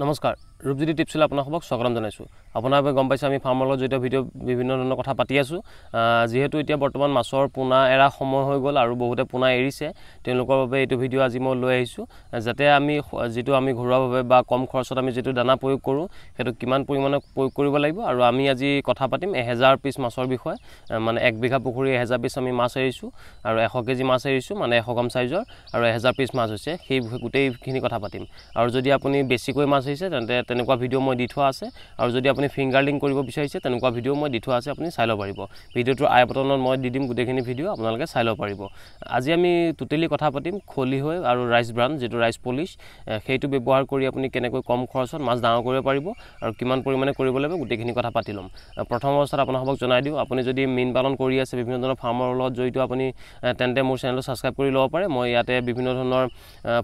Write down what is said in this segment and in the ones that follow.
नमस्कार ৰূপজ্যোতি টিপছিলে আপোনাসকলক স্বাগতম জনাইছোঁ আপোনালোকে গম পাইছোঁ আমি ফাৰ্মৰ লগত জড়িত ভিডিঅ' বিভিন্ন ধৰণৰ কথা পাতি আছোঁ যিহেতু এতিয়া বৰ্তমান মাছৰ পোনা এৰা সময় হৈ গ'ল আৰু বহুতে পোনা এৰিছে তেওঁলোকৰ বাবে এইটো ভিডিঅ' আজি মই লৈ আহিছোঁ যাতে আমি যিটো আমি ঘৰুৱাভাৱে বা কম খৰচত আমি যিটো দানা প্ৰয়োগ কৰোঁ সেইটো কিমান পৰিমাণে প্ৰয়োগ কৰিব লাগিব আৰু আমি আজি কথা পাতিম এহেজাৰ পিছ মাছৰ বিষয়ে মানে এক বিঘা পুখুৰী এহেজাৰ পিছ আমি মাছ এৰিছোঁ আৰু এশ কেজি মাছ এৰিছোঁ মানে এশ গ্ৰাম চাইজৰ আৰু এহেজাৰ পিছ মাছ হৈছে সেই গোটেইখিনি কথা পাতিম আৰু যদি আপুনি বেছিকৈ মাছ আহিছে তেন্তে তেনেকুৱা ভিডিঅ' মই দি থোৱা আছে আৰু যদি আপুনি ফিংগাৰ লিংক কৰিব বিচাৰিছে তেনেকুৱা ভিডিঅ' মই দি থোৱা আছে আপুনি চাই ল'ব পাৰিব ভিডিঅ'টোৰ আই বটনত মই দি দিম গোটেইখিনি ভিডিঅ' আপোনালোকে চাই ল'ব পাৰিব আজি আমি টোটেলি কথা পাতিম খলি হৈ আৰু ৰাইচ ব্ৰাণ্ড যিটো ৰাইচ পলিছ সেইটো ব্যৱহাৰ কৰি আপুনি কেনেকৈ কম খৰচত মাছ ডাঙৰ কৰিব পাৰিব আৰু কিমান পৰিমাণে কৰিব লাগিব গোটেইখিনি কথা পাতি ল'ম প্ৰথম অৱস্থাত আপোনালোকক জনাই দিওঁ আপুনি যদি মীন পালন কৰি আছে বিভিন্ন ধৰণৰ ফাৰ্মৰ লগত জড়িত আপুনি তেন্তে মোৰ চেনেলটো ছাবস্ক্ৰাইব কৰি ল'ব পাৰে মই ইয়াতে বিভিন্ন ধৰণৰ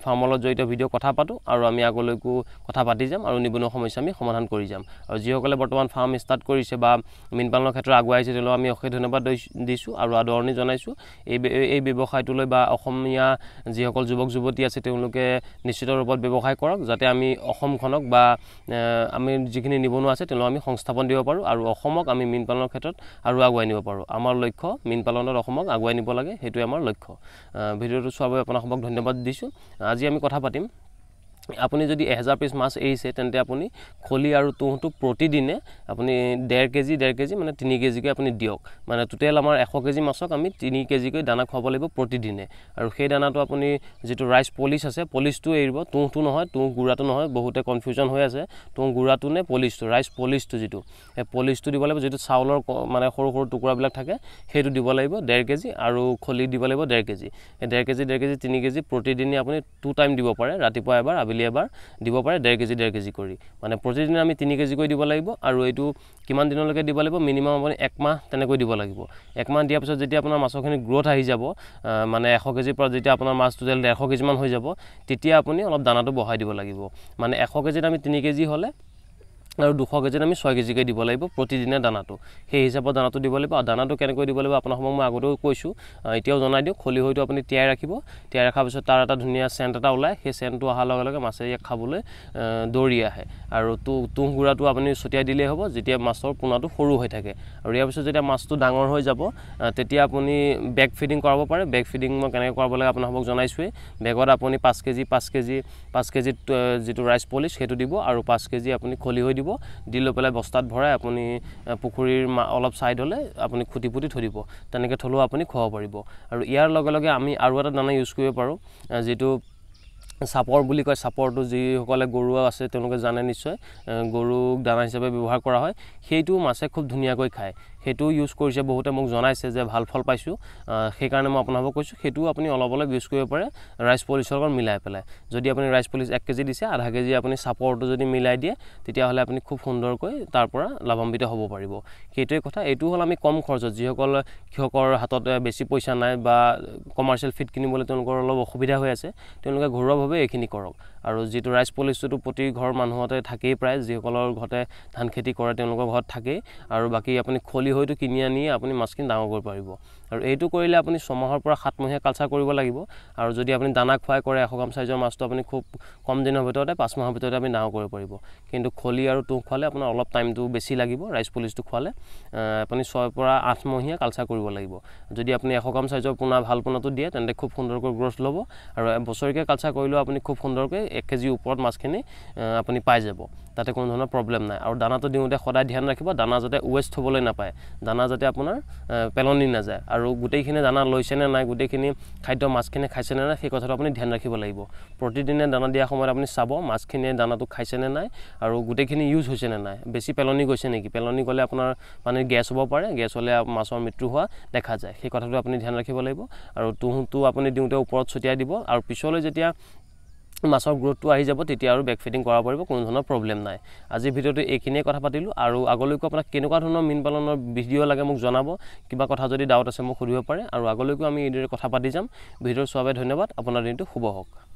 ফাৰ্মৰ লগত জড়িত ভিডিঅ' কথা পাতোঁ আৰু আমি আগলৈকো কথা পাতি যাম আৰু নিবনুৱা নিবনুৱা সমস্যা আমি সমাধান কৰি যাম আৰু যিসকলে বৰ্তমান ফাৰ্ম ষ্টাৰ্ট কৰিছে বা মীনপালনৰ ক্ষেত্ৰত আগুৱাইছে তেওঁলোকক আমি অশেষ ধন্যবাদ দিছোঁ আৰু আদৰণি জনাইছোঁ এই এই ব্যৱসায়টোলৈ বা অসমীয়া যিসকল যুৱক যুৱতী আছে তেওঁলোকে নিশ্চিত ৰূপত ব্যৱসায় কৰক যাতে আমি অসমখনক বা আমি যিখিনি নিবনুৱা আছে তেওঁলোকক আমি সংস্থাপন দিব পাৰোঁ আৰু অসমক আমি মীন পালনৰ ক্ষেত্ৰত আৰু আগুৱাই নিব পাৰোঁ আমাৰ লক্ষ্য মীন পালনত অসমক আগুৱাই নিব লাগে সেইটোৱে আমাৰ লক্ষ্য ভিডিঅ'টো চোৱাৰ বাবে আপোনাসমূহক ধন্যবাদ দিছোঁ আজি আমি কথা পাতিম আপুনি যদি এহেজাৰ পিচ মাছ এৰিছে তেন্তে আপুনি খলি আৰু তুঁহটো প্ৰতিদিনে আপুনি ডেৰ কেজি ডেৰ কেজি মানে তিনি কেজিকৈ আপুনি দিয়ক মানে টোটেল আমাৰ এশ কেজি মাছক আমি তিনি কেজিকৈ দানা খুৱাব লাগিব প্ৰতিদিনে আৰু সেই দানাটো আপুনি যিটো ৰাইচ পলিচ আছে পলিচটো এৰিব তুঁহটো নহয় তুঁহ গুড়াটো নহয় বহুতে কনফিউজন হৈ আছে তুঁহ গুড়াটো নে পলিচটো ৰাইচ পলিচটো যিটো সেই পলিচটো দিব লাগিব যিটো চাউলৰ মানে সৰু সৰু টুকুৰাবিলাক থাকে সেইটো দিব লাগিব ডেৰ কেজি আৰু খলি দিব লাগিব ডেৰ কেজি সেই ডেৰ কেজি ডেৰ কেজি তিনি কেজি প্ৰতিদিনে আপুনি টু টাইম দিব পাৰে ৰাতিপুৱা এবাৰ আবেলি ডেইলি এবাৰ দিব পাৰে ডেৰ কেজি ডেৰ কেজি কৰি মানে প্ৰতিদিনে আমি তিনি কেজিকৈ দিব লাগিব আৰু এইটো কিমান দিনলৈকে দিব লাগিব মিনিমাম আপুনি একমাহ তেনেকৈ দিব লাগিব একমাহ দিয়াৰ পিছত যেতিয়া আপোনাৰ মাছৰখিনি গ্ৰ'থ আহি যাব মানে এশ কেজিৰ পৰা যেতিয়া আপোনাৰ মাছটো ডেৰশ কেজিমান হৈ যাব তেতিয়া আপুনি অলপ দানাটো বঢ়াই দিব লাগিব মানে এশ কেজিত আমি তিনি কেজি হ'লে আৰু দুশ কেজিত আমি ছয় কেজিকৈ দিব লাগিব প্ৰতিদিনে দানাটো সেই হিচাপত দানাটো দিব লাগিব আৰু দানাটো কেনেকৈ দিব লাগিব আপোনাসমূহ মই আগতেও কৈছোঁ এতিয়াও জনাই দিওঁ খলি হৈটো আপুনি তিয়াই ৰাখিব তিয়াই ৰখাৰ পিছত তাৰ এটা ধুনীয়া চেণ্ট এটা ওলায় সেই চেণ্টটো অহাৰ লগে লগে মাছে ইয়াক খাবলৈ দৌৰি আহে আৰু তুঁহ তুঁহ গুড়াটো আপুনি ছটিয়াই দিলেই হ'ব যেতিয়া মাছৰ পোনাটো সৰু হৈ থাকে আৰু ইয়াৰ পিছত যেতিয়া মাছটো ডাঙৰ হৈ যাব তেতিয়া আপুনি বেগ ফিডিং কৰাব পাৰে বেগ ফিডিং মই কেনেকৈ কৰাব লাগে আপোনালোকক জনাইছোঁৱেই বেগত আপুনি পাঁচ কেজি পাঁচ কেজি পাঁচ কেজিত যিটো ৰাইচ পলিচ সেইটো দিব আৰু পাঁচ কেজি আপুনি খলি হৈ দিব লাগিব দি লৈ পেলাই বস্তাত ভৰাই আপুনি পুখুৰীৰ অলপ অলপ হ'লে আপুনি খুটি পুতি থৈ দিব তেনেকৈ থলেও আপুনি খুৱাব পাৰিব আৰু ইয়াৰ লগে লগে আমি আৰু এটা দানা ইউজ কৰিব পাৰোঁ যিটো চাপৰ বুলি কয় চাপৰটো যিসকলে গৰু আছে তেওঁলোকে জানে নিশ্চয় গৰুক দানা হিচাপে ব্যৱহাৰ কৰা হয় সেইটো মাছে খুব ধুনীয়াকৈ খায় সেইটোও ইউজ কৰিছে বহুতে মোক জনাইছে যে ভাল ফল পাইছোঁ সেইকাৰণে মই আপোনালোকক কৈছোঁ সেইটোও আপুনি অলপ অলপ ইউজ কৰিব পাৰে ৰাইচ পলিচৰ লগত মিলাই পেলাই যদি আপুনি ৰাইচ পলিচ এক কেজি দিছে আধা কেজি আপুনি চাপৰটো যদি মিলাই দিয়ে তেতিয়াহ'লে আপুনি খুব সুন্দৰকৈ তাৰ পৰা লাভান্বিত হ'ব পাৰিব সেইটোৱে কথা এইটো হ'ল আমি কম খৰচত যিসকল কৃষকৰ হাতত বেছি পইচা নাই বা কমাৰ্চিয়েল ফিট কিনিবলৈ তেওঁলোকৰ অলপ অসুবিধা হৈ আছে তেওঁলোকে ঘৰুৱাভাৱে এইখিনি কৰক আৰু যিটো ৰাইচ পলিচটোতো প্ৰতি ঘৰ মানুহতে থাকেই প্ৰায় যিসকলৰ ঘৰতে ধান খেতি কৰে তেওঁলোকৰ ঘৰত থাকেই আৰু বাকী আপুনি খলি হয়তো কিনি আনি আপুনি মাছখিনি ডাঙৰ কৰিব পাৰিব আৰু এইটো কৰিলে আপুনি ছমাহৰ পৰা সাতমহীয়া কালচাৰ কৰিব লাগিব আৰু যদি আপুনি দানা খুৱাই কৰে এশ গ্ৰাম চাইজৰ মাছটো আপুনি খুব কম দিনৰ ভিতৰতে পাঁচমাহৰ ভিতৰতে আপুনি ডাঙৰ কৰিব পাৰিব কিন্তু খলি আৰু তুঁহ খোৱালে আপোনাৰ অলপ টাইমটো বেছি লাগিব ৰাইচ পলিচটো খোৱালে আপুনি ছয়ৰ পৰা আঠমহীয়া কালচাৰ কৰিব লাগিব যদি আপুনি এশ গ্ৰাম চাইজৰ পোনা ভাল পোনাটো দিয়ে তেন্তে খুব সুন্দৰকৈ গ্ৰ'থ ল'ব আৰু বছৰীয়া কালচাৰ কৰিলেও আপুনি খুব সুন্দৰকৈ এক কেজিৰ ওপৰত মাছখিনি আপুনি পাই যাব তাতে কোনো ধৰণৰ প্ৰব্লেম নাই আৰু দানাটো দিওঁতে সদায় ধ্যান ৰাখিব দানা যাতে ৱেষ্ট হ'বলৈ নাপায় দানা যাতে আপোনাৰ পেলনি নাযায় আৰু আৰু গোটেইখিনি দানা লৈছেনে নাই গোটেইখিনি খাদ্য মাছখিনি খাইছেনে নাই সেই কথাটো আপুনি ধ্যান ৰাখিব লাগিব প্ৰতিদিনে দানা দিয়া সময়ত আপুনি চাব মাছখিনিয়ে দানাটো খাইছেনে নাই আৰু গোটেইখিনি ইউজ হৈছেনে নাই বেছি পেলনি গৈছে নেকি পেলনি গ'লে আপোনাৰ মানে গেছ হ'ব পাৰে গেছ হ'লে মাছৰ মৃত্যু হোৱা দেখা যায় সেই কথাটো আপুনি ধ্যান ৰাখিব লাগিব আৰু তুঁহটো আপুনি দিওঁতে ওপৰত ছটিয়াই দিব আৰু পিছলৈ যেতিয়া মাছৰ গ্ৰ'থটো আহি যাব তেতিয়া আৰু বেক ফিডিং কৰাব পাৰিব কোনো ধৰণৰ প্ৰব্লেম নাই আজিৰ ভিডিঅ'টো এইখিনিয়ে কথা পাতিলোঁ আৰু আগলৈকো আপোনাক কেনেকুৱা ধৰণৰ মীন পালনৰ ভিডিঅ' লাগে মোক জনাব কিবা কথা যদি ডাউট আছে মোক সুধিব পাৰে আৰু আগলৈকো আমি এইদৰে কথা পাতি যাম ভিডিঅ'ৰ চোৱাবাবে ধন্যবাদ আপোনাৰ দিনটো শুভ হওক